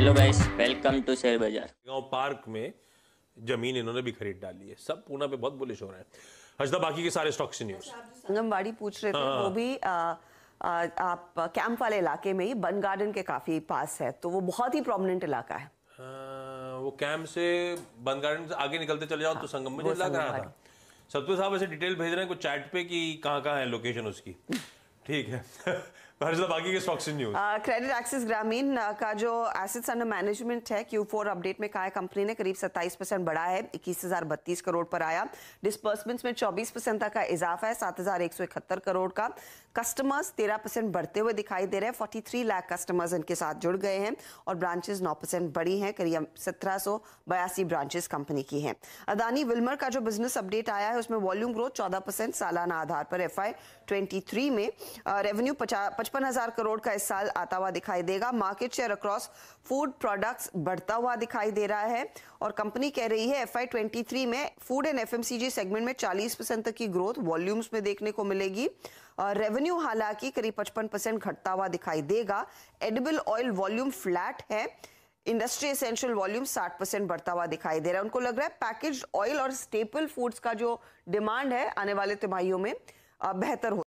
Hello guys welcome to share बाजार गांव park में जमीन इन्होंने भी खरीद डाली है सब पूना पे बहुत बुलिश हो रहे हैं हजदा बाकी के सारे स्टॉक्स न्यूज संगमवाड़ी पूछ रहे थे वो हाँ। भी आ, आ, आप कैंप वाले इलाके में ही बन गार्डन के काफी पास है तो वो बहुत ही प्रोमिनेंट इलाका है हाँ, वो कैंप से बन गार्डन से आगे निकलते चले जाओ तो हाँ, संगम में लग रहा था सत्तू साहब ऐसे डिटेल भेज रहे हैं कुछ चैट पे कि कहाँ कहाँ है लोकेशन उसकी ठीक है बाकी के स्टॉक्स न्यूज क्रेडिट एक्सिस ग्रामीण का जो एसेट्स अंडर मैनेजमेंट है क्यू फोर अपडेट में कहा है कंपनी ने करीब 27 परसेंट बढ़ा है इक्कीस हजार बत्तीस करोड़ पर आया डिस्पर्समेंट्स में 24 परसेंट तक का इजाफा है सात हजार एक सौ इकहत्तर करोड़ का कस्टमर्स तेरह परसेंट बढ़ते हुए दिखाई दे रहे हैं फोर्टी थ्री लाख कस्टमर्स इनके साथ जुड़ गए हैं और ब्रांचेस नौ परसेंट बढ़ी हैं करीब सत्रह सौ बयासी ब्रांचेस कंपनी की हैं अदानी विल्मर का जो बिजनेस अपडेट आया है उसमें वॉल्यूम ग्रोथ चौदह परसेंट सालाना आधार पर एफ आई ट्वेंटी थ्री में रेवेन्यू पचास पचपन हजार करोड़ का इस साल आता हुआ दिखाई देगा market share across food products बढ़ता हुआ दिखाई दे रहा है और कंपनी कह रही है ट्वेंटी थ्री में फूड एंड एफएमसीजी सेगमेंट में चालीस परसेंट तक की ग्रोथ वॉल्यूम्स में देखने को मिलेगी रेवेन्यू हालांकि करीब पचपन परसेंट घटता हुआ दिखाई देगा एडिबल ऑयल वॉल्यूम फ्लैट है इंडस्ट्री एसेंशियल वॉल्यूम 60 परसेंट बढ़ता हुआ दिखाई दे रहा है उनको लग रहा है पैकेज ऑयल और स्टेपल फूड्स का जो डिमांड है आने वाले तिमाहियों में बेहतर हो